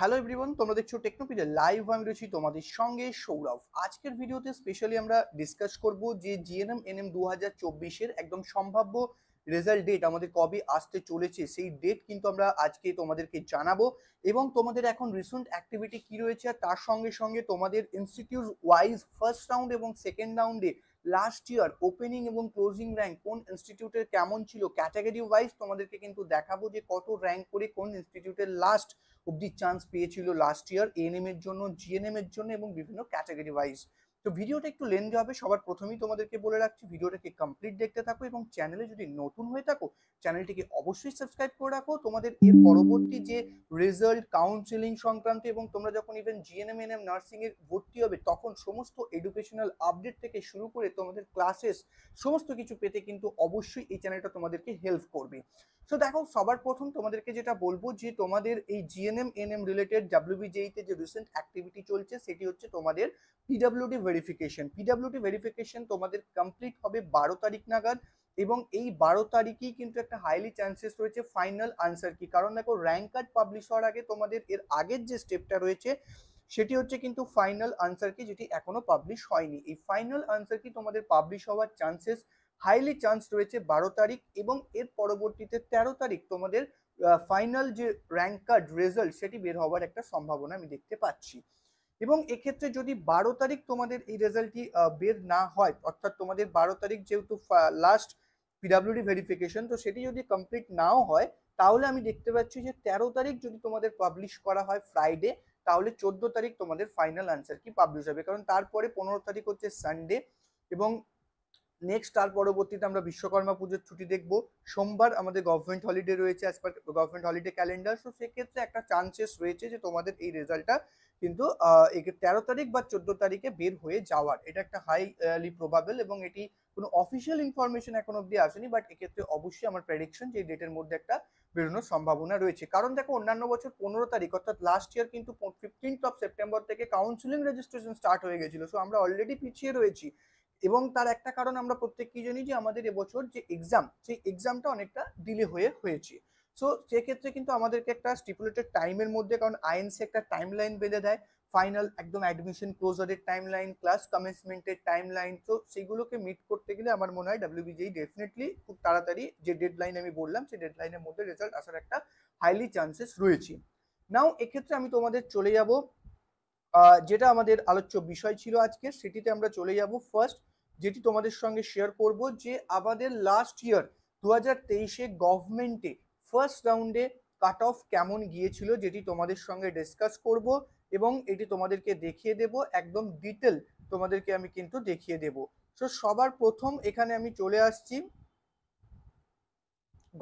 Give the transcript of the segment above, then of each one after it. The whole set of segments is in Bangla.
হ্যালো এভরিওয়ান তোমরা দেখছো টেকনোপিডিয়া লাইভ আমি রয়েছি তোমাদের সঙ্গে সৌরভ আজকের ভিডিওতে স্পেশালি আমরা ডিসকাস করব যে জিএনএম এনএম দু হাজার চব্বিশের একদম সম্ভাব্য রেজাল্ট ডেট আমাদের কবে আসতে চলেছে সেই ডেট কিন্তু আমরা আজকে তোমাদেরকে জানাবো এবং তোমাদের এখন রিসেন্ট অ্যাক্টিভিটি কি রয়েছে আর তার সঙ্গে সঙ্গে তোমাদের ইনস্টিটিউট ওয়াইজ ফার্স্ট রাউন্ড এবং সেকেন্ড রাউন্ডে লাস্ট ইয়ার ওপেনিং এবং ক্লোজিং র্যাঙ্ক কোন ইনস্টিটিউটের কেমন ছিল ক্যাটাগরি ওয়াইজ তোমাদেরকে কিন্তু দেখাবো যে কত র্যাঙ্ক করে কোন ইনস্টিটিউটের লাস্ট অবধি চান্স পেয়েছিল লাস্ট ইয়ার এনএম এর জন্য জিএনএম এর জন্য এবং বিভিন্ন ক্যাটাগরি ওয়াইজ তো ভিডিওটা একটু লেন্দি হবে সবার প্রথমেই তোমাদেরকে বলে রাখছি ভিডিওটাকে কমপ্লিট দেখতে থাকো এবং চ্যানেলে যদি নতুন হয়ে থাকো চ্যানেলটিকে অবশ্যই সাবস্ক্রাইব করে রাখো তোমাদের এর পরবর্তী যে রেজাল্ট কাউন্সিলিং সংক্রান্ত এবং তোমরা যখন ইভেন এন এম নার্সিংয়ে ভর্তি হবে তখন সমস্ত এডুকেশনাল আপডেট থেকে শুরু করে তোমাদের ক্লাসেস সমস্ত কিছু পেতে কিন্তু অবশ্যই এই চ্যানেলটা তোমাদেরকে হেল্প করবে সো দেখো সবার প্রথম তোমাদেরকে যেটা বলবো যে তোমাদের এই জিএনএম এনএম রিলেটেড তে যে রিসেন্ট অ্যাক্টিভিটি চলছে সেটি হচ্ছে তোমাদের পিডাব্লিউডি ভেরিফিকেশন পিডাব্লিউডি ভেরিফিকেশন তোমাদের কমপ্লিট হবে বারো তারিখ নাগাদ এবং এই বারো তারিখই কিন্তু একটা হাইলি চান্সেস রয়েছে ফাইনাল আনসার কি কারণ দেখো র্যাঙ্ক কার্ড পাবলিশ হওয়ার আগে তোমাদের এর আগের যে স্টেপটা রয়েছে সেটি হচ্ছে কিন্তু ফাইনাল আনসার কি যেটি এখনো পাবলিশ হয়নি এই ফাইনাল আনসার কি তোমাদের পাবলিশ হওয়ার চান্সেস হাইলি চান্স রয়েছে বারো তারিখ এবং এর পরবর্তীতে ১৩ তারিখ তোমাদের ফাইনাল যে র্যাঙ্ক কার্ড রেজাল্ট সেটি বের হওয়ার একটা সম্ভাবনা আমি দেখতে পাচ্ছি এবং এক্ষেত্রে যদি বারো তারিখ তোমাদের এই রেজাল্টটি বের না হয় অর্থাৎ তোমাদের বারো তারিখ যেহেতু লাস্ট পিডাব্লিউডি ভেরিফিকেশন তো সেটি যদি কমপ্লিট নাও হয় তাহলে আমি দেখতে পাচ্ছি যে ১৩ তারিখ যদি তোমাদের পাবলিশ করা হয় ফ্রাইডে তাহলে চোদ্দ তারিখ তোমাদের ফাইনাল আনসার কি পাবলিশ হবে কারণ তারপরে পনেরো তারিখ হচ্ছে সানডে এবং নেক্সট তার পরবর্তীতে আমরা বিশ্বকর্মা পুজোর ছুটি দেখব সোমবার আমাদের গভর্নমেন্ট হলিডে রয়েছে as per government holiday calendar so সেক্ষেত্রে একটা চান্সেস রয়েছে যে তোমাদের এই রেজাল্টটা কিন্তু তেরো তারিখ বা চোদ্দ তারিখে বের হয়ে যাওয়ার এটা একটা হাইলি প্রবাবেল এবং এটি কোনো অফিসিয়াল ইনফরমেশন এখন অব্দি আসেনি বাট এক্ষেত্রে অবশ্যই আমার প্রেডিকশন যে ডেটের মধ্যে একটা বেরোনোর সম্ভাবনা রয়েছে কারণ দেখো অন্যান্য বছর পনেরো তারিখ অর্থাৎ লাস্ট ইয়ার কিন্তু ফিফটিন্থ অফ সেপ্টেম্বর থেকে কাউন্সিলিং রেজিস্ট্রেশন স্টার্ট হয়ে গেছিলো সো আমরা অলরেডি পিছিয়ে রয়েছি এবং তার একটা কারণ আমরা প্রত্যেকেই জানি যে আমাদের এবছর যে এক্সাম সেই এক্সামটা অনেকটা ডিলে হয়ে হয়েছে সো সেক্ষেত্রে কিন্তু আমাদেরকে একটা স্টিপুলেটেড টাইমের মধ্যে কারণ আইএনসি একটা টাইম লাইন বেঁধে দেয় ফাইনাল একদম অ্যাডমিশন ক্লোজারের টাইম লাইন ক্লাস কমেন্সমেন্টের টাইম লাইন তো সেগুলোকে মিট করতে গেলে আমার মনে হয় ডাব্লিউবিজিআই ডেফিনেটলি খুব তাড়াতাড়ি যে ডেড লাইন আমি বললাম সেই ডেডলাইনের মধ্যে রেজাল্ট আসার একটা হাইলি চান্সেস রয়েছে নাও এক্ষেত্রে আমি তোমাদের চলে যাব যেটা আমাদের আলোচ্য বিষয় ছিল আজকে সেটিতে আমরা চলে যাব ফার্স্ট যেটি তোমাদের সঙ্গে শেয়ার করব যে আমাদের লাস্ট ইয়ার দু হাজার তেইশে গভর্নমেন্টে ফার্স্ট রাউন্ডে কাট অফ কেমন গিয়েছিল যেটি তোমাদের সঙ্গে ডিসকাস করব এবং এটি তোমাদেরকে দেখিয়ে দেব একদম ডিটেল তোমাদেরকে আমি কিন্তু দেখিয়ে দেব সো সবার প্রথম এখানে আমি চলে আসছি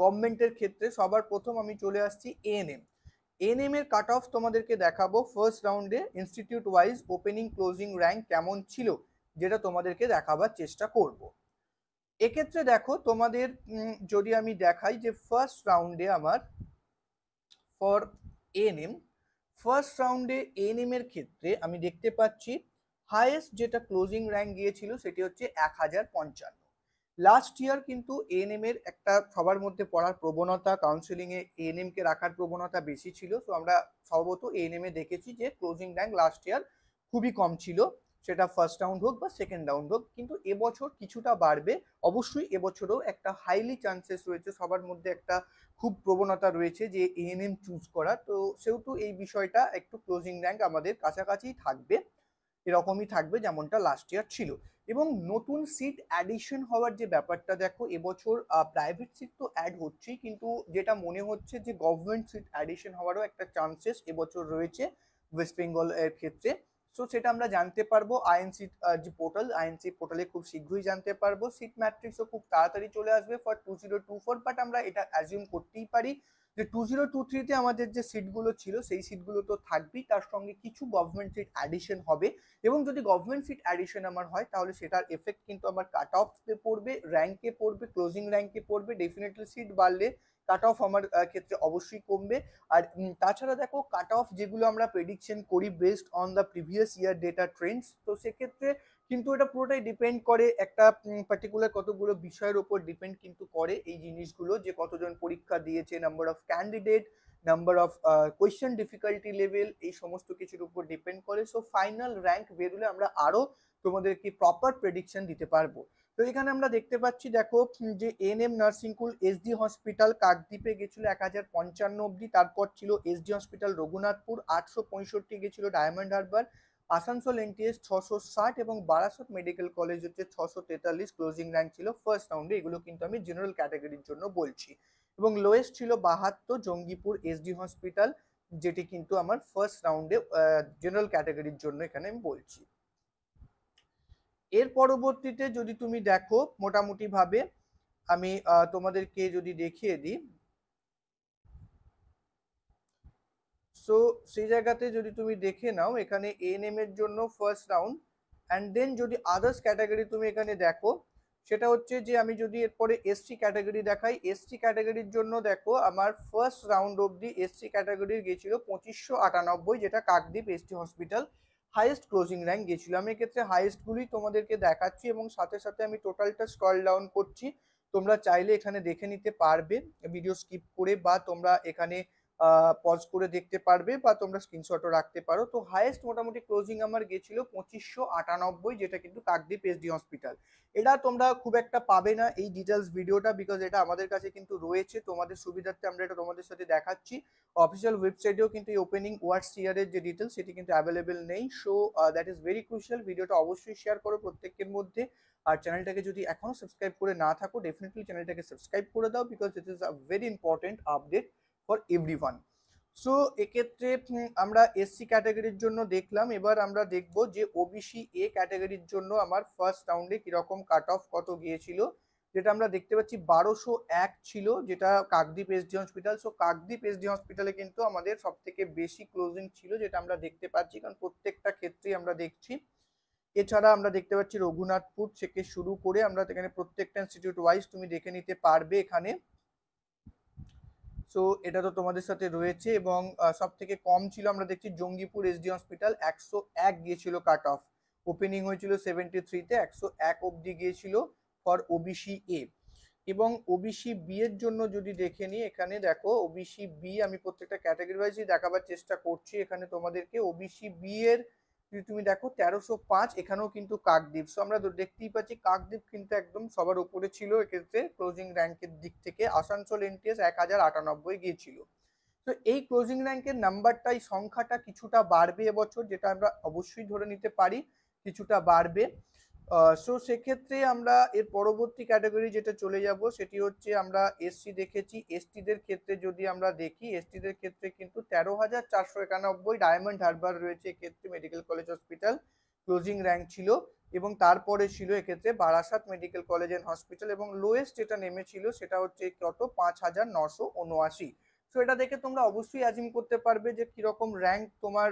গভর্নমেন্টের ক্ষেত্রে সবার প্রথম আমি চলে আসছি এএনএম এনএম এর কাট অফ তোমাদেরকে দেখাবো ফার্স্ট রাউন্ডে institute wise opening closing rank কেমন ছিল যেটা তোমাদেরকে দেখাবার চেষ্টা করব। এক্ষেত্রে দেখো তোমাদের যদি আমি দেখাই যে ফার্স্ট রাউন্ডে আমার ফর এএনএম ফার্স্ট রাউন্ডে এএনএম এর ক্ষেত্রে আমি দেখতে পাচ্ছি হায়েস্ট যেটা ক্লোজিং র্যাঙ্ক গিয়েছিল সেটি হচ্ছে এক হাজার পঞ্চান্ন লাস্ট ইয়ার কিন্তু এএনএম এর একটা সবার মধ্যে পড়ার প্রবণতা কাউন্সিলিংয়ে এএনএম কে রাখার প্রবণতা বেশি ছিল তো আমরা সম্ভবত এএনএম এ দেখেছি যে ক্লোজিং র্যাঙ্ক লাস্ট ইয়ার খুবই কম ছিল সেটা ফার্স্ট রাউন্ড হোক বা সেকেন্ড রাউন্ড হোক কিন্তু এবছর কিছুটা বাড়বে অবশ্যই এবছরও একটা হাইলি চান্সেস রয়েছে সবার মধ্যে একটা খুব প্রবণতা রয়েছে যে এএনএম চুজ করা তো সেহেতু এই বিষয়টা একটু ক্লোজিং র্যাঙ্ক আমাদের কাছাকাছি থাকবে এরকমই থাকবে যেমনটা লাস্ট ইয়ার ছিল এবং নতুন সিট অ্যাডিশন হওয়ার যে ব্যাপারটা দেখো এবছর প্রাইভেট সিট তো অ্যাড হচ্ছেই কিন্তু যেটা মনে হচ্ছে যে গভর্নমেন্ট সিট অ্যাডিশন হওয়ারও একটা চান্সেস এবছর রয়েছে ওয়েস্ট বেঙ্গল এর ক্ষেত্রে সো সেটা আমরা জানতে পারবো আইএনসি যে পোর্টাল আইএনসি পোর্টালে খুব শীঘ্রই জানতে পারবো সিট ম্যাট্রিক্সও খুব তাড়াতাড়ি চলে আসবে for two zero two four but আমরা এটা অ্যাজিউম করতেই পারি যে টু জিরো টু থ্রিতে আমাদের যে সিটগুলো ছিল সেই সিটগুলো তো থাকবেই তার সঙ্গে কিছু গভর্নমেন্ট সিট অ্যাডিশন হবে এবং যদি গভর্নমেন্ট সিট অ্যাডিশন আমার হয় তাহলে সেটার এফেক্ট কিন্তু আমার কাট অফে পড়বে র্যাঙ্কে পড়বে ক্লোজিং র্যাঙ্কে পড়বে ডেফিনেটলি সিট বাড়লে কাট অফ আমার ক্ষেত্রে অবশ্যই কমবে আর তাছাড়া দেখো কাট অফ যেগুলো আমরা প্রেডিকশন করি based on the previous year data trends তো সেক্ষেত্রে কিন্তু এটা পুরোটাই ডিপেন্ড করে একটা পার্টিকুলার কতগুলো বিষয়ের ওপর ডিপেন্ড কিন্তু করে এই জিনিসগুলো যে কতজন পরীক্ষা দিয়েছে number of candidate number of question difficulty level এই সমস্ত কিছুর উপর ডিপেন্ড করে সো ফাইনাল র্যাঙ্ক বেরোলে আমরা আরও তোমাদেরকে প্রপার প্রেডিকশন দিতে পারবো তো এখানে আমরা দেখতে পাচ্ছি দেখো যে এন এম নার্সিংকুল এসডি হসপিটাল কাকদ্বীপে গেছিল এক হাজার পঞ্চান্ন অব্দি তারপর ছিল এসডি হসপিটাল রঘুনাথপুর আটশো পঁয়ষট্টি গেছিল ডায়মন্ড হারবার আসানসোল এনটিএস ছশো ষাট এবং বারাসত মেডিকেল কলেজ হচ্ছে ছশো তেতাল্লিশ ক্লোজিং র্যাঙ্ক ছিল ফার্স্ট রাউন্ডে এগুলো কিন্তু আমি জেনারেল ক্যাটাগরির জন্য বলছি এবং লোয়েস্ট ছিল বাহাত্তর জঙ্গিপুর এসডি হসপিটাল যেটি কিন্তু আমার ফার্স্ট রাউন্ডে জেনারেল ক্যাটাগরির জন্য এখানে আমি বলছি এর পরবর্তীতে যদি তুমি দেখো মোটামুটিভাবে আমি তোমাদেরকে যদি দেখিয়ে দিই সো সেই জায়গাতে যদি তুমি দেখে নাও এখানে এম এর জন্য ফার্স্ট রাউন্ড অ্যান্ড দেন যদি আদার্স ক্যাটাগরি তুমি এখানে দেখো সেটা হচ্ছে যে আমি যদি এরপরে এসটি ক্যাটাগরি দেখাই এসটি ক্যাটাগরির জন্য দেখো আমার ফার্স্ট রাউন্ড অবধি এসটি ক্যাটাগরির গিয়েছিল পঁচিশশো আটানব্বই যেটা Kakdwip ST hospital highest closing rank গিয়েছিল আমি এক্ষেত্রে হাইয়েস্টগুলি তোমাদেরকে দেখাচ্ছি এবং সাথে সাথে আমি টোটালটা স্কল ডাউন করছি তোমরা চাইলে এখানে দেখে নিতে পারবে ভিডিও স্কিপ করে বা তোমরা এখানে পজ করে দেখতে পারবে বা তোমরা স্ক্রিনশটও রাখতে পারো তো হায়েস্ট মোটামুটি ক্লোজিং আমার গেছিলো পঁচিশশো আটানব্বই যেটা কিন্তু কাকদ্বীপ এসডি হসপিটাল এটা তোমরা খুব একটা পাবে না এই ডিটেলস ভিডিওটা বিকজ এটা আমাদের কাছে কিন্তু রয়েছে তোমাদের সুবিধার্থে আমরা এটা তোমাদের সাথে দেখাচ্ছি অফিসিয়াল ওয়েবসাইটেও কিন্তু এই ওপেনিং ওয়ার্ডস ইয়ারের যে ডিটেলস সেটি কিন্তু অ্যাভেলেবেল নেই so that is very crucial ভিডিওটা অবশ্যই শেয়ার করো প্রত্যেকের মধ্যে আর চ্যানেলটাকে যদি এখনও সাবস্ক্রাইব করে না থাকো ডেফিনেটলি চ্যানেলটাকে সাবস্ক্রাইব করে দাও because it is a very important update for everyone so এক্ষেত্রে আমরা এসসি ক্যাটাগরির জন্য দেখলাম এবার আমরা দেখব যে ওবিসি এ ক্যাটাগরির জন্য আমার ফার্স্ট রাউন্ডে কীরকম কাট অফ কত গিয়েছিল যেটা আমরা দেখতে পাচ্ছি বারোশো এক ছিল যেটা Kakdwip SD hospital so Kakdwip SD হসপিটালে কিন্তু আমাদের সব থেকে বেশি ক্লোজিং ছিল যেটা আমরা দেখতে পাচ্ছি কারণ প্রত্যেকটা ক্ষেত্রেই আমরা দেখছি এছাড়া আমরা দেখতে পাচ্ছি রঘুনাথপুর থেকে শুরু করে আমরা এখানে প্রত্যেকটা ইনস্টিটিউট ওয়াইজ তুমি দেখে নিতে পারবে এখানে সো এটা তো তোমাদের সাথে রয়েছে এবং সব থেকে কম ছিল আমরা দেখছি জঙ্গিপুর এস ডি হসপিটাল একশো এক গিয়েছিল কাট অফ ওপেনিং হয়েছিল সেভেন্টি থ্রিতে একশো এক অবধি গিয়েছিল ফর ওবিসি এ এবং ওবিসি বি এর জন্য যদি দেখে নিই এখানে দেখো ওবিসি বি আমি প্রত্যেকটা ক্যাটাগরি ওয়াইজই দেখাবার চেষ্টা করছি এখানে তোমাদেরকে ওবিসি বি এর তুমি দেখো তেরোশো পাঁচ এখানেও কিন্তু কাকদ্বীপ সো আমরা দেখতেই পাচ্ছি কাকদ্বীপ কিন্তু একদম সবার উপরে ছিল এক্ষেত্রে ক্লোজিং র্যাঙ্কের দিক থেকে আসানসোল এনটিএস এক হাজার আটানব্বই গিয়েছিল তো এই ক্লোজিং র্যাঙ্কের নাম্বারটা এই সংখ্যাটা কিছুটা বাড়বে এবছর যেটা আমরা অবশ্যই ধরে নিতে পারি কিছুটা বাড়বে সো সেক্ষেত্রে আমরা এর পরবর্তী ক্যাটাগরি যেটা চলে যাব সেটি হচ্ছে আমরা এসসি দেখেছি এসটিদের ক্ষেত্রে যদি আমরা দেখি এসটিদের ক্ষেত্রে কিন্তু তেরো হাজার চারশো একানব্বই ডায়মন্ড হারবার রয়েছে এক্ষেত্রে medical college hospital closing rank ছিল এবং তারপরে ছিল এক্ষেত্রে Barasat medical college and hospital এবং লোয়েস্ট যেটা নেমেছিল সেটা হচ্ছে কত পাঁচ হাজার নশো উনআশি সো এটা দেখে তোমরা অবশ্যই অ্যাজিম করতে পারবে যে কিরকম র্যাঙ্ক তোমার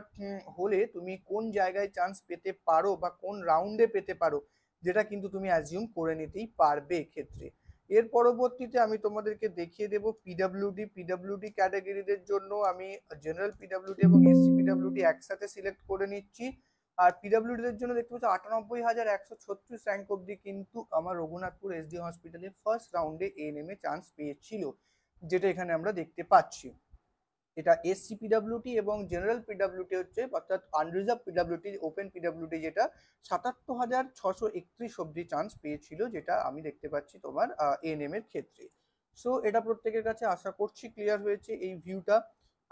হলে তুমি কোন জায়গায় চান্স পেতে পারো বা কোন রাউন্ডে পেতে পারো যেটা কিন্তু তুমি অ্যাজিউম করে নিতেই পারবে ক্ষেত্রে এর পরবর্তীতে আমি তোমাদেরকে দেখিয়ে দেবো পিডাব্লিউডি পিডাব্লিউডি ক্যাটাগরিদের জন্য আমি জেনারেল পিডাব্লিউডি এবং এসসি পিডাব্লিউডি একসাথে সিলেক্ট করে নিচ্ছি আর পিডাব্লিউডিদের জন্য দেখতে পাচ্ছি আটানব্বই হাজার একশো ছত্রিশ র্যাঙ্ক অব্দি কিন্তু আমার রঘুনাথপুর এসডি হসপিটালে ফার্স্ট রাউন্ডে এএনএম এ চান্স পেয়েছিল যেটা এখানে আমরা দেখতে পাচ্ছি এটা এসসি পিডাব্লিউটি এবং জেনারেল পিডাব্লিউটি হচ্ছে অর্থাৎ আনরিজার্ভ পিডাব্লিউটি ওপেন পিডাব্লিউটি যেটা সাতাত্তর হাজার ছশো একত্রিশ অব্দি চান্স পেয়েছিল যেটা আমি দেখতে পাচ্ছি তোমার এএনএম এর ক্ষেত্রে সো এটা প্রত্যেকের কাছে আশা করছি ক্লিয়ার হয়েছে এই ভিউটা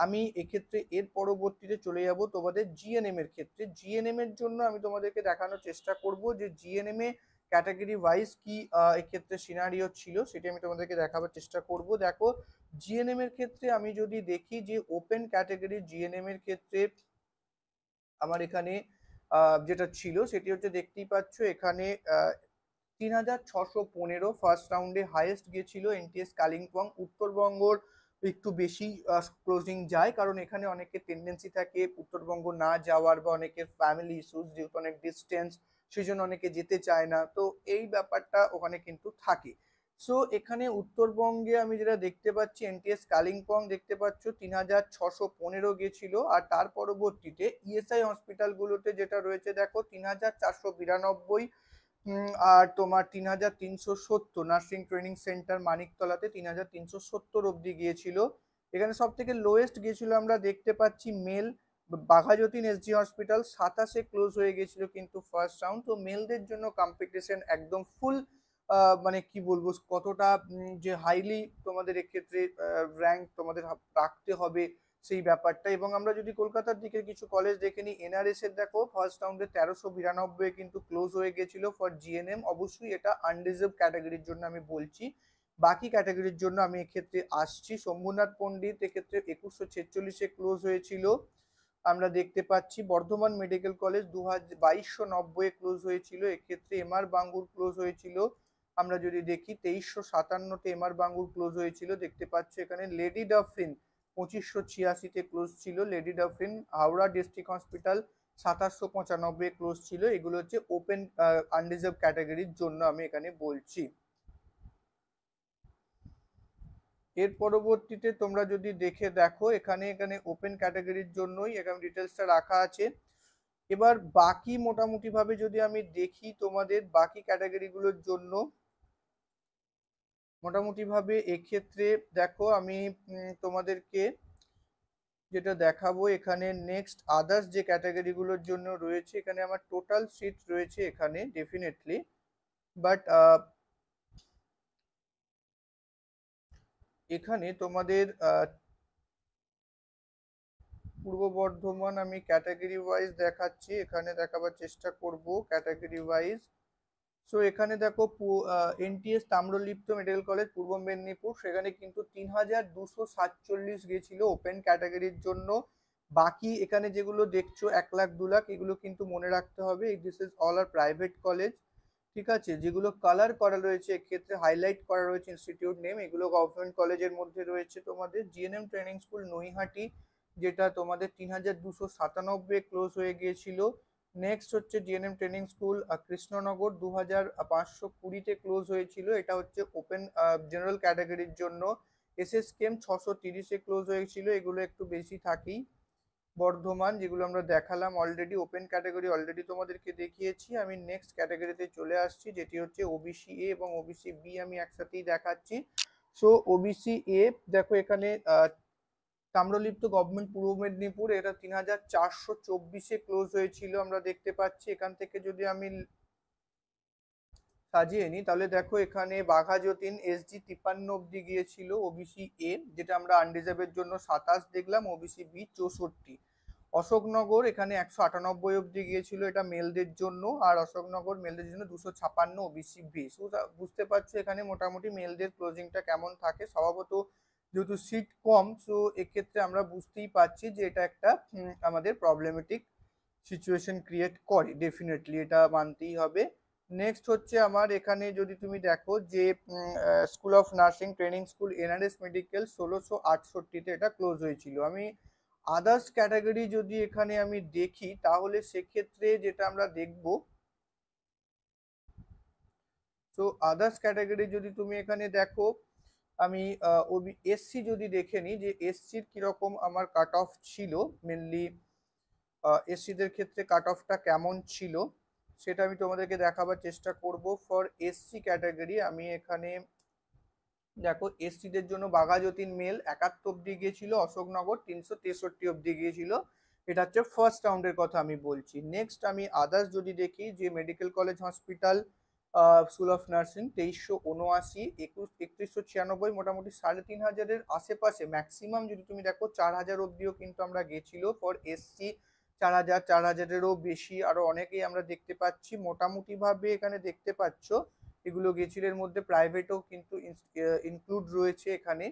আমি এক্ষেত্রে এর পরবর্তীতে চলে যাব তোমাদের জিএনএম এর ক্ষেত্রে জিএনএম এর জন্য আমি তোমাদেরকে দেখানোর চেষ্টা করব যে জিএনএম এ ক্যাটাগরি ওয়াইজ কি এক্ষেত্রে সিনারিও ছিল সেটি আমি তোমাদেরকে দেখাবার চেষ্টা করব দেখো জিএনএম এর ক্ষেত্রে আমি যদি দেখি যে ওপেন ক্যাটাগরি জিএনএম এর ক্ষেত্রে আমার এখানে যেটা ছিল সেটি হচ্ছে দেখতেই পাচ্ছ এখানে তিন হাজার ছশো পনেরো ফার্স্ট রাউন্ডে হাইয়েস্ট গিয়েছিল এনটিএস কালিম্পং উত্তরবঙ্গর একটু বেশি ক্লোজিং যায় কারণ এখানে অনেকের টেন্ডেন্সি থাকে উত্তরবঙ্গ না যাওয়ার বা অনেকের ফ্যামিলি ইস্যুস যেহেতু অনেক ডিস্টেন্স সেই জন্য অনেকে যেতে চায় না তো এই ব্যাপারটা ওখানে কিন্তু থাকে সো এখানে উত্তরবঙ্গে আমি যেটা দেখতে পাচ্ছি এনটিএস কালিম্পং দেখতে পাচ্ছ তিন হাজার ছশো পনেরো গেছিল আর তার পরবর্তীতে ইএসআই e হসপিটালগুলোতে যেটা রয়েছে দেখো তিন হাজার চারশো বিরানব্বই আর তোমার তিন হাজার তিনশো সত্তর নার্সিং ট্রেনিং সেন্টার মানিকতলাতে তিন হাজার তিনশো সত্তর অবধি গিয়েছিল এখানে সব থেকে লোয়েস্ট গিয়েছিল আমরা দেখতে পাচ্ছি মেল বাঘাযতীন এসজি হসপিটাল সাতাশে ক্লোজ হয়ে গেছিল কিন্তু ফার্স্ট রাউন্ড তো মেলদের জন্য কম্পিটিশন একদম ফুল মানে কি বলবো কতটা যে হাইলি তোমাদের এক্ষেত্রে র্যাঙ্ক তোমাদের রাখতে হবে সেই ব্যাপারটা এবং আমরা যদি কলকাতার দিকের কিছু কলেজ দেখে নিই এনআরএস এর দেখো ফার্স্ট রাউন্ডে তেরোশো বিরানব্বই কিন্তু ক্লোজ হয়ে গেছিল ফর জিএনএম অবশ্যই এটা আনডিজার্ভ ক্যাটাগরির জন্য আমি বলছি বাকি ক্যাটাগরির জন্য আমি এক্ষেত্রে আসছি শম্ভুনাথ পণ্ডিত এক্ষেত্রে একুশশো ছেচল্লিশে ক্লোজ হয়েছিল আমরা দেখতে পাচ্ছি বর্ধমান মেডিকেল কলেজ দু হাজার বাইশশো নব্বই ক্লোজ হয়েছিল এক্ষেত্রে এমআর বাঙ্গুর ক্লোজ হয়েছিল আমরা যদি দেখি তেইশশো সাতান্নতে এমআর বাঙ্গুর ক্লোজ হয়েছিল দেখতে পাচ্ছি এখানে লেডি ডাফরিন পঁচিশশো ছিয়াশিতে ক্লোজ ছিল Lady Dufferin Howrah district hospital সাতাশশো পঁচানব্বই ক্লোজ ছিল এগুলো হচ্ছে ওপেন আনরিজার্ভ ক্যাটাগরির জন্য আমি এখানে বলছি এর পরবর্তীতে তোমরা যদি দেখে দেখো এখানে এখানে ওপেন ক্যাটাগরির জন্যই এখানে ডিটেলসটা রাখা আছে এবার বাকি মোটামুটিভাবে যদি আমি দেখি তোমাদের বাকি ক্যাটাগরিগুলোর জন্য মোটামুটিভাবে এক্ষেত্রে দেখো আমি তোমাদেরকে যেটা দেখাবো এখানে নেক্সট আদার্স যে ক্যাটাগরিগুলোর জন্য রয়েছে এখানে আমার টোটাল সিট রয়েছে এখানে ডেফিনেটলি বাট এখানে তোমাদের পূর্ব বর্ধমান আমি ক্যাটাগরি ওয়াইজ দেখাচ্ছি এখানে দেখাবার চেষ্টা করব ক্যাটাগরি ওয়াইজ সো এখানে দেখো এনটিএস তাম্রলিপ্ত মেডিকেল কলেজ পূর্ব মেদিনীপুর সেখানে কিন্তু তিন হাজার দুশো সাতচল্লিশ গেছিল ওপেন ক্যাটাগরির জন্য বাকি এখানে যেগুলো দেখছো এক লাখ দু লাখ এগুলো কিন্তু মনে রাখতে হবে this is all are private college ঠিক আছে যেগুলো কালার করা রয়েছে এক্ষেত্রে হাইলাইট করা রয়েছে ইনস্টিটিউট নেম এগুলো গভর্নমেন্ট কলেজের মধ্যে রয়েছে তোমাদের জিএনএম ট্রেনিং স্কুল নৈহাটি যেটা তোমাদের তিন হাজার দুশো সাতানব্বই ক্লোজ হয়ে গিয়েছিল নেক্সট হচ্ছে জিএনএম ট্রেনিং স্কুল কৃষ্ণনগর দু হাজার পাঁচশো কুড়িতে ক্লোজ হয়েছিল এটা হচ্ছে ওপেন জেনারেল ক্যাটাগরির জন্য এস এস কেম ছশো তিরিশে ক্লোজ হয়েছিল এগুলো একটু বেশি থাকেই বর্ধমান যেগুলো আমরা দেখালাম অলরেডি ওপেন ক্যাটাগরি অলরেডি তোমাদেরকে দেখিয়েছি আমি নেক্সট ক্যাটাগরিতে চলে আসছি যেটি হচ্ছে ওবিসি এ এবং ওবিসি বি আমি একসাথেই দেখাচ্ছি সো ওবিসি এ দেখো এখানে তাম্রলিপ্ত গভর্নমেন্ট পূর্ব মেদিনীপুর এটা তিন হাজার চারশো চব্বিশে ক্লোজ হয়েছিল আমরা দেখতে পাচ্ছি এখান থেকে যদি আমি সাজিয়ে নিই তাহলে দেখো এখানে বাঘা যতীন এসজি তিপ্পান্ন অব্দি গিয়েছিল ওবিসি এ যেটা আমরা আনরিজার্ভের জন্য সাতাশ দেখলাম ওবিসি বি চৌষট্টি অশোকনগর এখানে একশো আটানব্বই অব্দি গিয়েছিল এটা মেলদের জন্য আর অশোকনগর মেলদের জন্য দুশো ছাপান্ন ওবিসি বি বুঝতে পারছো এখানে মোটামুটি মেলদের ক্লোজিংটা কেমন থাকে স্বভাবত যেহেতু সিট কম সো এক্ষেত্রে আমরা বুঝতেই পারছি যে এটা একটা আমাদের প্রবলেমেটিক সিচুয়েশন ক্রিয়েট করে ডেফিনেটলি এটা মানতেই হবে নেক্সট হচ্ছে আমার এখানে যদি তুমি দেখো যে school of nursing training school NRS medical ষোলোশো আটষট্টিতে এটা ক্লোজ হয়েছিল আমি আদার্স ক্যাটাগরি যদি এখানে আমি দেখি তাহলে সেক্ষেত্রে যেটা আমরা দেখব তো আদার্স ক্যাটাগরি যদি তুমি এখানে দেখো আমি ওবি এসসি যদি দেখে নিই যে এসসির কীরকম আমার কাট অফ ছিল মেনলি এসসিদের ক্ষেত্রে কাট অফটা কেমন ছিল সেটা আমি তোমাদেরকে দেখাবার চেষ্টা করব ফর এসসি ক্যাটাগরি আমি এখানে দেখো এসসিদের জন্য বাঘাযতীন মেল একাত্তর অব্দি গিয়েছিল অশোকনগর তিনশো তেষট্টি অব্দি গিয়েছিল এটা হচ্ছে ফার্স্ট রাউন্ডের কথা আমি বলছি নেক্সট আমি আদার্স যদি দেখি যে medical college hospital school of nursing তেইশশো উনআশি একুশ একত্রিশশো ছিয়ানব্বই মোটামুটি সাড়ে তিন হাজারের আশেপাশে ম্যাক্সিমাম যদি তুমি দেখো চার হাজার অবধিও কিন্তু আমরা গেছিলো ফর এসসি চার হাজার চার হাজারেরও বেশি আরও অনেকেই আমরা দেখতে পাচ্ছি মোটামুটিভাবে এখানে দেখতে পাচ্ছ এগুলো গেছিলের মধ্যে প্রাইভেটও কিন্তু ইনক্লুড রয়েছে এখানে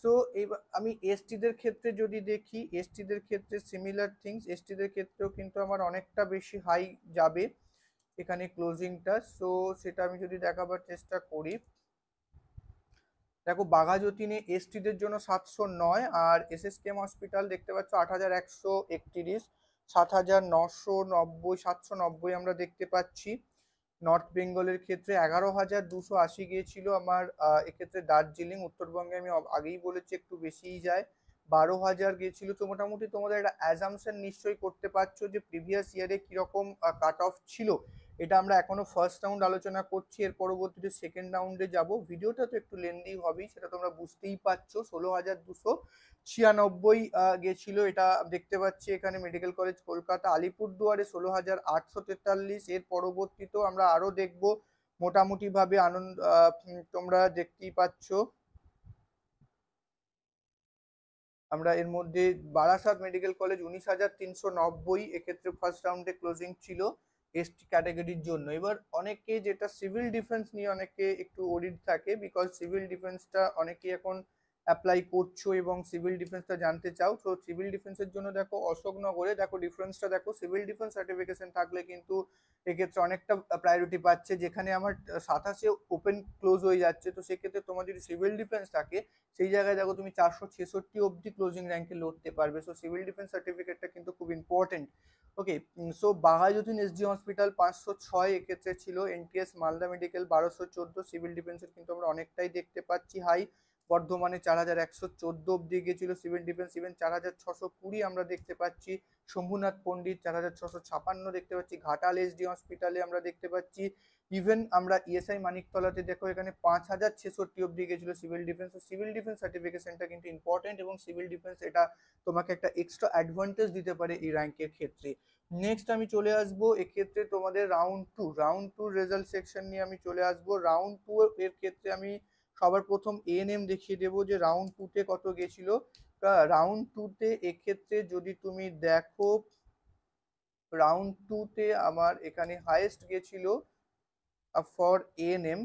সো এবার আমি এসটিদের ক্ষেত্রে যদি দেখি এসটিদের ক্ষেত্রে সিমিলার থিংস এসটিদের ক্ষেত্রেও কিন্তু আমার অনেকটা বেশি হাই যাবে এখানে ক্লোজিংটা সো সেটা আমি যদি দেখাবার চেষ্টা করি দেখো এস এসটিদের জন্য সাতশো নয় আর কেম হসপিটাল দেখতে পাচ্ছ আট হাজার একশো একত্রিশ সাত হাজার নশো নব্বই সাতশো নব্বই আমরা দেখতে পাচ্ছি নর্থ বেঙ্গলের ক্ষেত্রে এগারো হাজার দুশো আশি গিয়েছিল আমার এক্ষেত্রে দার্জিলিং উত্তরবঙ্গে আমি আগেই বলেছি একটু বেশিই যায় বারো হাজার গিয়েছিল তো মোটামুটি তোমাদের একটা অ্যাজামশন নিশ্চয়ই করতে পারছো যে প্রিভিয়াস ইয়ারে কীরকম কাট অফ ছিল এটা আমরা এখনো ফার্স্ট রাউন্ড আলোচনা করছি এর পরবর্তীতে সেকেন্ড রাউন্ডে যাব ভিডিওটা তো একটু লেন্দি হবেই সেটা তোমরা বুঝতেই পারছো ষোলো হাজার দুশো ছিয়ানব্বই গেছিলো এটা দেখতে পাচ্ছি এখানে মেডিকেল কলেজ কলকাতা আলিপুরদুয়ারে ষোলো হাজার আটশো তেতাল্লিশ এর পরবর্তীতেও আমরা আরও দেখব মোটামুটিভাবে আনন্দ তোমরা দেখতেই পাচ্ছ আমরা এর মধ্যে বারাসাত মেডিকেল কলেজ উনিশ হাজার তিনশো নব্বই এক্ষেত্রে ফার্স্ট রাউন্ডে ক্লোজিং ছিল এসটি ক্যাটাগরির জন্য এবার অনেকে যেটা সিভিল ডিফেন্স নিয়ে অনেকে একটু ওরিড থাকে বিকজ সিভিল ডিফেন্সটা অনেকেই এখন অ্যাপ্লাই করছো এবং সিভিল ডিফেন্সটা জানতে চাও তো সিভিল ডিফেন্সের জন্য দেখো অশোকনগরে দেখো ডিফারেন্সটা দেখো সিভিল ডিফেন্স সার্টিফিকেশন থাকলে কিন্তু এক্ষেত্রে অনেকটা প্রায়োরিটি পাচ্ছে যেখানে আমার সাতাশে ওপেন ক্লোজ হয়ে যাচ্ছে তো সেক্ষেত্রে তোমার যদি সিভিল ডিফেন্স থাকে সেই জায়গায় দেখো তুমি চারশো ছেষট্টি অবধি ক্লোজিং র্যাঙ্কে লড়তে পারবে সো সিভিল ডিফেন্স সার্টিফিকেটটা কিন্তু খুব important okay so Baghajatin D hospital পাঁচশো ছয় এক্ষেত্রে ছিল এনটিএস মালদা মেডিকেল বারোশো চোদ্দো সিভিল ডিফেন্সের কিন্তু আমরা অনেকটাই দেখতে পাচ্ছি হাই বর্ধমানে চার হাজার একশো চোদ্দো অব্দি গিয়েছিল সিভিল ডিফেন্স ইভেন চার হাজার ছশো কুড়ি আমরা দেখতে পাচ্ছি শম্ভুনাথ পণ্ডিত চার হাজার ছশো ছাপান্ন দেখতে পাচ্ছি ঘাটাল এসডি হসপিটালে আমরা দেখতে পাচ্ছি ইভেন আমরা ইএসআই e মানিকতলাতে দেখো এখানে পাঁচ হাজার ছেষট্টি অব্দি গিয়েছিল সিভিল ডিফেন্স সিভিল ডিফেন্স সার্টিফিকেশনটা কিন্তু ইম্পর্টেন্ট এবং সিভিল ডিফেন্স এটা তোমাকে একটা এক্সট্রা অ্যাডভান্টেজ দিতে পারে এই র্যাঙ্কের ক্ষেত্রে নেক্সট আমি চলে আসবো এক্ষেত্রে তোমাদের রাউন্ড টু রাউন্ড টুর রেজাল্ট সেকশন নিয়ে আমি চলে আসবো রাউন্ড টু এর ক্ষেত্রে আমি সবার প্রথম এএনএম দেখিয়ে দেবো যে রাউন্ড টুতে কত গেছিল রাউন্ড টুতে এক্ষেত্রে যদি তুমি দেখো রাউন্ড টুতে আমার এখানে হাইয়েস্ট গেছিল for ANM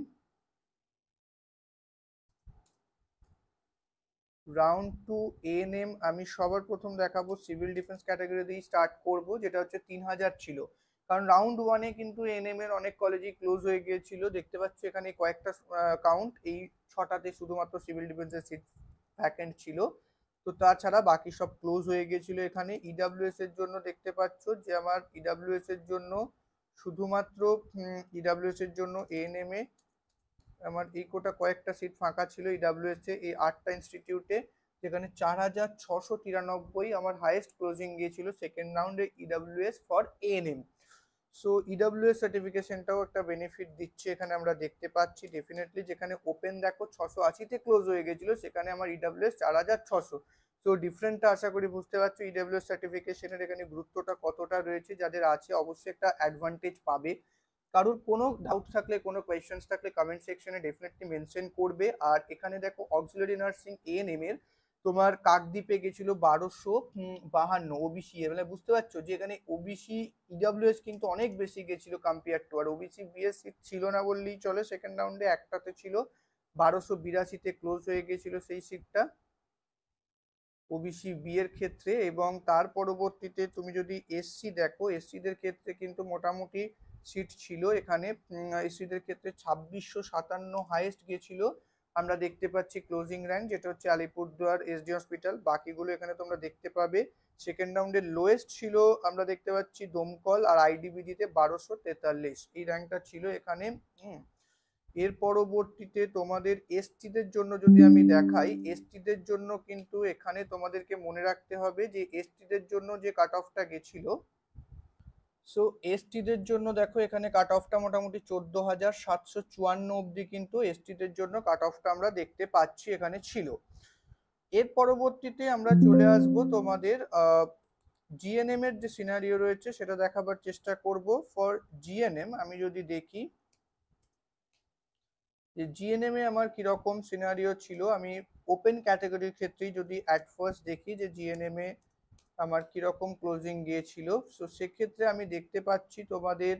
round two ANM আমি সবার প্রথম দেখাবো সিভিল ডিফেন্স ক্যাটাগরি দিয়ে স্টার্ট করব যেটা হচ্ছে তিন হাজার ছিল কারণ রাউন্ড ওয়ানে কিন্তু এনএম এর অনেক কলেজই ক্লোজ হয়ে গিয়েছিল দেখতে পাচ্ছি এখানে কয়েকটা কাউন্ট এই ছটাতে শুধুমাত্র সিভিল ডিফেন্সের সিট ভ্যাকেন্ট ছিল তো তাছাড়া বাকি সব ক্লোজ হয়ে গিয়েছিল এখানে ইডাব্লিউএস e এর জন্য দেখতে পাচ্ছ যে আমার ইডাব্লিউএস e এর জন্য শুধুমাত্র ইডাব্লিউএস e এর জন্য এএনএম এ আমার এই কোটা কয়েকটা সিট ফাঁকা ছিল ইডাব্লিউএস এ এই আটটা ইনস্টিটিউটে যেখানে চার হাজার ছশো তিরানব্বই আমার হাইয়েস্ট ক্লোজিং গিয়েছিল সেকেন্ড রাউন্ডে EWS for ANM so EWS সার্টিফিকেশনটাও একটা বেনিফিট দিচ্ছে এখানে আমরা দেখতে পাচ্ছি ডেফিনেটলি যেখানে ওপেন দেখো ছশো আশিতে ক্লোজ হয়ে গেছিলো সেখানে আমার ইডাব্লিউএস e চার হাজার ছশো সো ডিফারেন্টটা আশা করি বুঝতে পারছো ইডাব্লিউএস e সার্টিফিকেশনের এখানে গুরুত্বটা কতটা রয়েছে যাদের আছে অবশ্যই একটা অ্যাডভান্টেজ পাবে কারোর কোনো ডাউট থাকলে কোনো কোয়েশ্চেন্স থাকলে কমেন্ট সেকশনে ডেফিনেটলি মেনশন করবে আর এখানে দেখো অক্সিলারি নার্সিং এএনএম এর তোমার কাকদ্বীপে গেছিলো বারোশো বাহান্ন ওবিসি এর মানে বুঝতে পারছো যে এখানে ওবিসি ইডাব্লিউএস e কিন্তু অনেক বেশি গেছিলো কম্পেয়ার টু আর ওবিসি বিএস ছিল না বললেই চলে সেকেন্ড রাউন্ডে একটাতে ছিল বারোশো বিরাশিতে ক্লোজ হয়ে গেছিলো সেই সিটটা ওবিসি বিয়ের ক্ষেত্রে এবং তার পরবর্তীতে তুমি যদি এসসি দেখো এসসিদের ক্ষেত্রে কিন্তু মোটামুটি সিট ছিল এখানে এসসিদের ক্ষেত্রে ছাব্বিশশো সাতান্ন হাইয়েস্ট গেছিলো আমরা দেখতে পাচ্ছি ক্লোজিং র্যাঙ্ক যেটা হচ্ছে আলিপুরদুয়ার এসডি হসপিটাল বাকিগুলো এখানে তোমরা দেখতে পাবে সেকেন্ড রাউন্ডের লোয়েস্ট ছিল আমরা দেখতে পাচ্ছি দমকল আর আইডিবিডিতে বারোশো তেতাল্লিশ এই র্যাঙ্কটা ছিল এখানে এর পরবর্তীতে তোমাদের এসটিদের জন্য যদি আমি দেখাই এসটিদের জন্য কিন্তু এখানে তোমাদেরকে মনে রাখতে হবে যে এসটিদের জন্য যে কাট অফটা গেছিলো সো এসটিদের জন্য দেখো এখানে কাট অফটা মোটামুটি চোদ্দ হাজার সাতশো চুয়ান্ন অবধি কিন্তু এসটিদের জন্য কাট অফটা আমরা দেখতে পাচ্ছি এখানে ছিল এর পরবর্তীতে আমরা চলে আসব তোমাদের জিএনএম এর যে সিনারিও রয়েছে সেটা দেখাবার চেষ্টা করব ফর জিএনএম আমি যদি দেখি যে জিএনএম এ আমার কিরকম সিনারিও ছিল আমি ওপেন ক্যাটাগরির ক্ষেত্রেই যদি অ্যাট ফার্স্ট দেখি যে জিএনএম এ আমার কীরকম ক্লোজিং গিয়েছিল সো সেক্ষেত্রে আমি দেখতে পাচ্ছি তোমাদের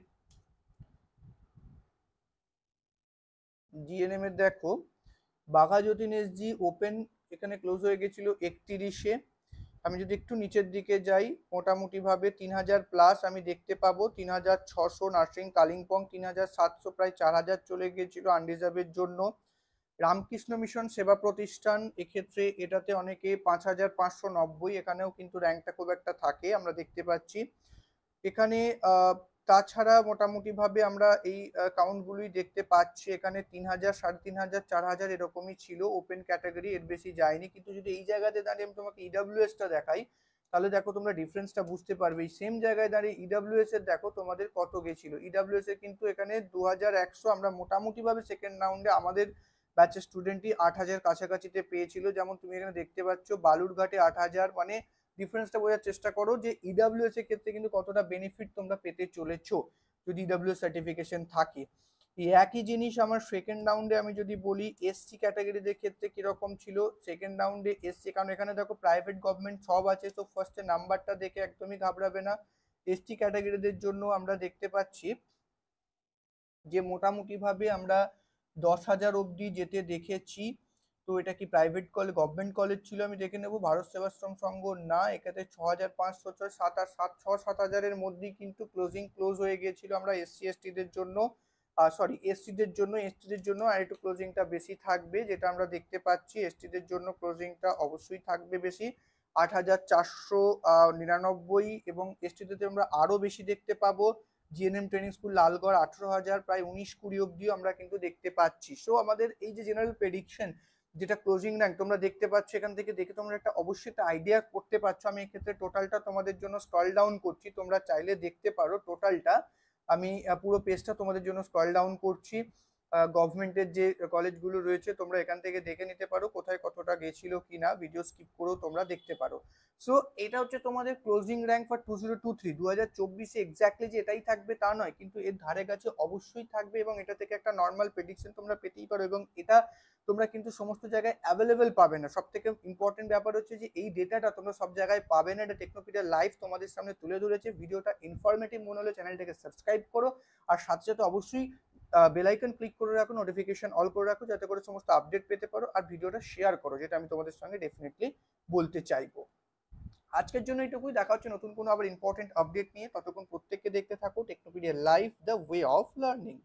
জিএনএম এর দেখো বাঘাযতীন এসজি ওপেন এখানে ক্লোজ হয়ে গেছিল একত্রিশে আমি যদি একটু নিচের দিকে যাই মোটামুটিভাবে তিন হাজার প্লাস আমি দেখতে পাবো তিন হাজার ছশো নার্সিং কালিম্পং তিন হাজার সাতশো প্রায় চার হাজার চলে গিয়েছিল আনরিজার্ভের জন্য রামকৃষ্ণ মিশন সেবা প্রতিষ্ঠান এক্ষেত্রে এটাতে অনেকে পাঁচ হাজার পাঁচশো নব্বই এখানেও কিন্তু র্যাঙ্কটা খুব একটা থাকে আমরা দেখতে পাচ্ছি এখানে তাছাড়া মোটামুটিভাবে আমরা এই কাউন্টগুলি দেখতে পাচ্ছি এখানে তিন হাজার সাড়ে তিন হাজার চার হাজার এরকমই ছিল ওপেন ক্যাটাগরি এর বেশি যায়নি কিন্তু যদি এই জায়গাতে দাঁড়িয়ে আমি তোমাকে ইডাব্লিউএসটা e দেখাই তাহলে দেখো তোমরা ডিফারেন্সটা বুঝতে পারবে এই সেম জায়গায় দাঁড়িয়ে ইডাব্লিউএস e এর দেখো তোমাদের কত গেছিল ইডাব্লিউএস e এর কিন্তু এখানে দু আমরা মোটামুটিভাবে সেকেন্ড রাউন্ডে আমাদের ব্যাচের স্টুডেন্টই আট হাজার কাছাকাছিতে পেয়েছিল যেমন তুমি এখানে দেখতে পাচ্ছ বালুরঘাটে আট হাজার মানে ডিফারেন্সটা বোঝার চেষ্টা করো যে ইডাব্লিউএস এর ক্ষেত্রে কিন্তু কতটা বেনিফিট তোমরা পেতে চলেছো যদি ইডাব্লিউ সার্টিফিকেশন থাকে একই জিনিস আমার সেকেন্ড রাউন্ডে আমি যদি বলি এসসি ক্যাটাগরিদের ক্ষেত্রে কীরকম ছিল সেকেন্ড রাউন্ডে এসসি কারণ এখানে দেখো প্রাইভেট গভর্নমেন্ট সব আছে তো ফার্স্টে নাম্বারটা দেখে একদমই ঘাবড়াবে না এসটি ক্যাটাগরিদের জন্য আমরা দেখতে পাচ্ছি যে মোটামুটিভাবে আমরা দশ হাজার অবধি যেতে দেখেছি তো এটা কি প্রাইভেট কলেজ গভর্নমেন্ট কলেজ ছিল আমি দেখে নেব ভারত সেবাশ্রম সংঘ না এখানে ছ হাজার পাঁচশো ছয় সাত আর সাত ছ সাত হাজারের মধ্যেই কিন্তু ক্লোজিং ক্লোজ হয়ে গিয়েছিল আমরা এসসি এসটিদের জন্য সরি এসসিদের জন্য এসটিদের জন্য আর একটু ক্লোজিংটা বেশি থাকবে যেটা আমরা দেখতে পাচ্ছি এসটিদের জন্য ক্লোজিংটা অবশ্যই থাকবে বেশি আট হাজার চারশো নিরানব্বই এবং এসটিদের আমরা আরও বেশি দেখতে পাবো জিএনএম ট্রেনিং স্কুল লালগড় আঠেরো হাজার প্রায় উনিশ কুড়ি অব্দিও আমরা কিন্তু দেখতে পাচ্ছি সো আমাদের এই যে জেনারেল প্রেডিকশন যেটা ক্লোজিং র্যাঙ্ক তোমরা দেখতে পাচ্ছ এখান থেকে দেখে তোমরা একটা অবশ্যই একটা আইডিয়া করতে পারছো আমি এক্ষেত্রে টোটালটা তোমাদের জন্য স্কল ডাউন করছি তোমরা চাইলে দেখতে পারো টোটালটা আমি পুরো পেজটা তোমাদের জন্য স্কল ডাউন করছি গভর্নমেন্টের যে কলেজগুলো রয়েছে তোমরা এখান থেকে দেখে নিতে পারো কোথায় কতটা গেছিলো কি না ভিডিও স্কিপ করেও তোমরা দেখতে পারো সো এটা হচ্ছে তোমাদের closing rank for two zero two three দু হাজার চব্বিশে এক্স্যাক্টলি যে এটাই থাকবে তা নয় কিন্তু এর ধারে কাছে অবশ্যই থাকবে এবং এটা থেকে একটা নর্মাল প্রেডিকশন তোমরা পেতেই পারো এবং এটা তোমরা কিন্তু সমস্ত জায়গায় অ্যাভেলেবেল পাবে না সব থেকে ইম্পর্টেন্ট ব্যাপার হচ্ছে যে এই ডেটাটা তোমরা সব জায়গায় পাবে না এটা টেকনোপিডিয়া লাইভ তোমাদের সামনে তুলে ধরেছে ভিডিওটা ইনফরমেটিভ মনে হলে চ্যানেলটাকে সাবস্ক্রাইব করো আর সাথে সাথে অবশ্যই বেলাইকন ক্লিক করে রাখো নোটিফিকেশন অল করে রাখো যাতে করে সমস্ত আপডেট পেতে পারো আর ভিডিওটা শেয়ার করো যেটা আমি তোমাদের সঙ্গে ডেফিনেটলি বলতে চাইবো আজকের জন্য এটুকুই দেখা হচ্ছে নতুন কোনো আবার ইম্পর্টেন্ট আপডেট নিয়ে ততক্ষণ প্রত্যেককে দেখতে থাকো Technopedia life the way of learning